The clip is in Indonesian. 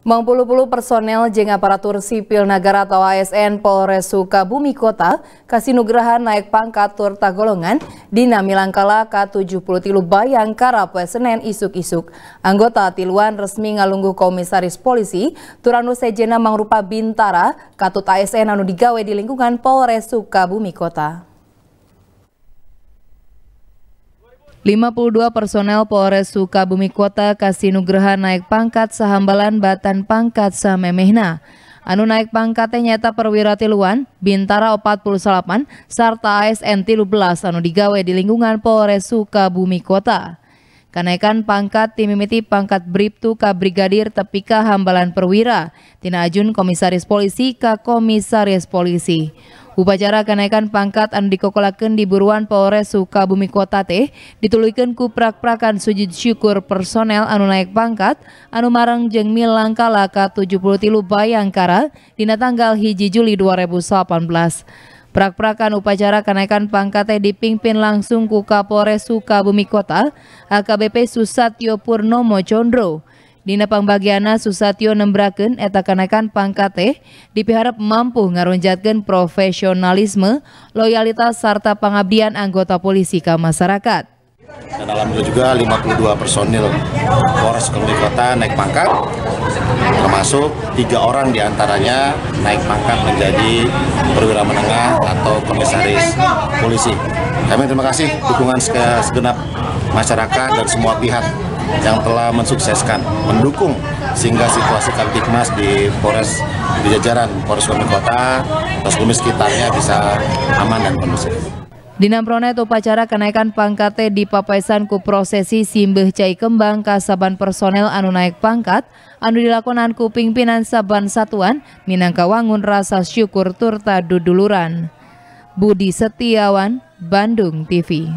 Mengpuluh-puluh personel jeng aparatur sipil negara atau ASN Polres Sukabumi Kota kasinugraha naik pangkat turta golongan Dina Namilangkala K70 tilu bayang karapoe isuk-isuk. Anggota tiluan resmi ngalunggu komisaris polisi Turanu Sejena mangrupa bintara katut ASN anu digawe di lingkungan Polres Sukabumi Kota. 52 personel Polres Sukabumi Kota Kasinugraha naik pangkat sahambalan batan pangkat samemehna. Anu naik pangkatnya nyata perwira tiluan, bintara 48, serta ASN tilu belas anu digawe di lingkungan Polres Sukabumi Kota. Kenaikan pangkat timimiti pangkat Briptu ka Brigadir Tepika Hambalan Perwira, Tina Ajun Komisaris Polisi ka Komisaris Polisi. Upacara kenaikan pangkat anu dikokolakeun di buruan Polres Sukabumi Kota teh dituluykeun ku prak-prakan sujud syukur personel anu naik pangkat anu marang jeung milang kala ka 73 Bayangkara dina tanggal hiji Juli 2018. Prak-prakan upacara kenaikan pangkat teh dipimpin langsung ku Kapolres Sukabumi Kota, AKBP Susatyo Purnomo Condro. Dina pangbagiana Susatyo nembraken eta Kenaikan pangkat teh dipiharap mampu ngaronjatkan profesionalisme, loyalitas serta pengabdian anggota polisi ke masyarakat. Dan alhamdulillah juga 52 personil Polres Kemudian Kota naik pangkat, termasuk tiga orang diantaranya naik pangkat menjadi perwira menengah atau komisaris polisi. Kami terima kasih dukungan segenap masyarakat dan semua pihak yang telah mensukseskan, mendukung sehingga situasi kantikmas di Polres di jajaran Polres Kota, Polres sekitarnya bisa aman dan kondusif. Di Nampronet upacara kenaikan pangkat di Papaisan ku prosesi Simbeh Cai Kembang kasaban personel anu naik pangkat, anu dilakonan ku pimpinan saban satuan, minangka wangun rasa syukur turta duduluran. Budi Setiawan, Bandung TV.